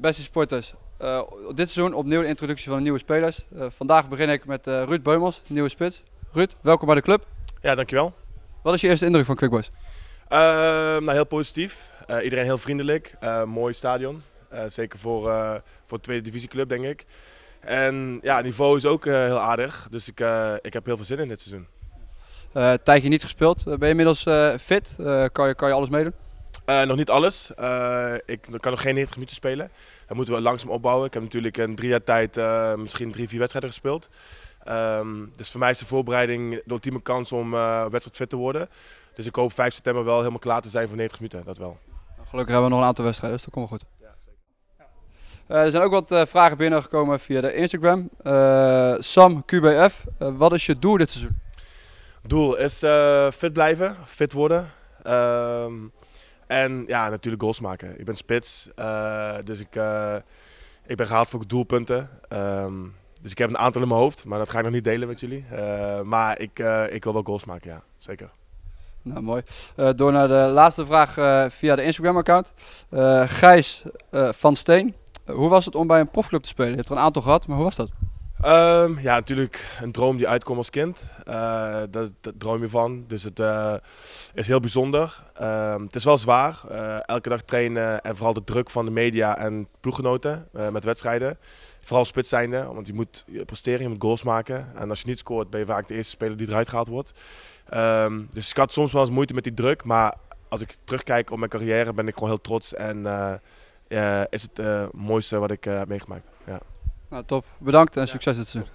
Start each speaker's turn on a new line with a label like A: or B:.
A: beste sporters, eh, dit seizoen opnieuw de introductie van de nieuwe spelers. Eh, vandaag begin ik met uh, Ruud Beumels, nieuwe spits. Ruud, welkom bij de club. Ja, dankjewel. Wat is je eerste indruk van Quick Boys?
B: nou, heel positief. iedereen heel vriendelijk. mooi stadion. zeker voor, voor de tweede divisieclub, denk ik. En ja, het niveau is ook heel aardig. Dus ik, ik heb heel veel zin in dit seizoen. tijdje niet gespeeld. ben je inmiddels fit? kan, je, kan je alles meedoen? Eh, nog niet alles. Eh, ik kan nog geen 90 minuten spelen. Dat moeten we langzaam opbouwen. Ik heb natuurlijk in drie jaar tijd eh, misschien drie, vier wedstrijden gespeeld. Ehm, dus voor mij is de voorbereiding de ultieme kans om wedstrijd fit te worden. Dus ik hoop 5 september wel helemaal klaar te zijn voor 90 minuten. Dat wel. Gelukkig
A: hebben we nog een aantal wedstrijden, dus dat komt wel goed. Ja,
B: zeker. er zijn ook wat vragen binnengekomen via de Instagram. Sam QBF, wat is je doel dit seizoen? Doel is fit blijven, fit worden. Ehm, en ja, natuurlijk goals maken. Ik ben spits, eh, dus ik, eh, ik ben gehaald voor doelpunten. Ehm, dus ik heb een aantal in mijn hoofd, maar dat ga ik nog niet delen met jullie. Eh, maar ik, ik wil wel goals maken, ja, zeker. Nou, mooi. door naar de laatste vraag via de Instagram-account.
A: Gijs van Steen, hoe was het om bij een profclub te spelen? Je hebt er een aantal gehad, maar hoe was dat?
B: Ehm, ja, natuurlijk een droom die uitkomt als kind. Uh, daar, droom je van. Dus het eh, is heel bijzonder. Ehm, het is wel zwaar. Eh, elke dag trainen en vooral de druk van de media en ploeggenoten met wedstrijden. Vooral spits zijnde, want je moet presteren, je moet goals maken. En als je niet scoort, ben je vaak de eerste speler die eruit gehaald wordt. Ehm, dus ik had soms wel eens moeite met die druk. Maar als ik terugkijk op mijn carrière, ben ik gewoon heel trots. En is het mooiste wat ik heb meegemaakt.
A: Nou, top. Bedankt en succes dit seizoen.